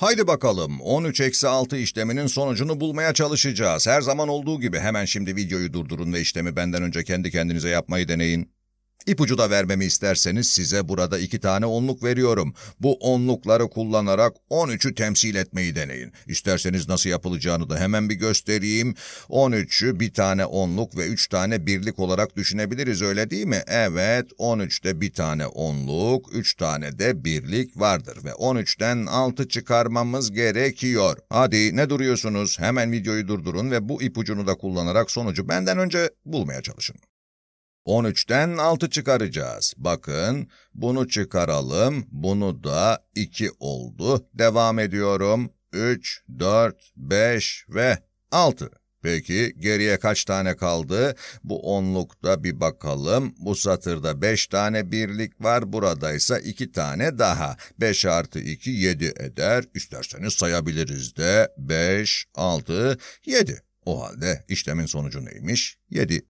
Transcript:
Haydi bakalım 13-6 işleminin sonucunu bulmaya çalışacağız. Her zaman olduğu gibi hemen şimdi videoyu durdurun ve işlemi benden önce kendi kendinize yapmayı deneyin. İpucu da vermemi isterseniz size burada iki tane onluk veriyorum. Bu onlukları kullanarak 13'ü temsil etmeyi deneyin. İsterseniz nasıl yapılacağını da hemen bir göstereyim. 13'ü bir tane onluk ve üç tane birlik olarak düşünebiliriz öyle değil mi? Evet, 13'te bir tane onluk, üç tane de birlik vardır ve 13'ten 6 çıkarmamız gerekiyor. Hadi ne duruyorsunuz? Hemen videoyu durdurun ve bu ipucunu da kullanarak sonucu benden önce bulmaya çalışın. 13'ten 6 çıkaracağız. Bakın, bunu çıkaralım, bunu da 2 oldu. Devam ediyorum. 3, 4, 5 ve 6. Peki geriye kaç tane kaldı? Bu onlukta bir bakalım. Bu satırda 5 tane birlik var. Burada ise 2 tane daha. 5 artı 2 7 eder. İsterseniz sayabiliriz de. 5, 6, 7. O halde işlemin sonucu neymiş? 7.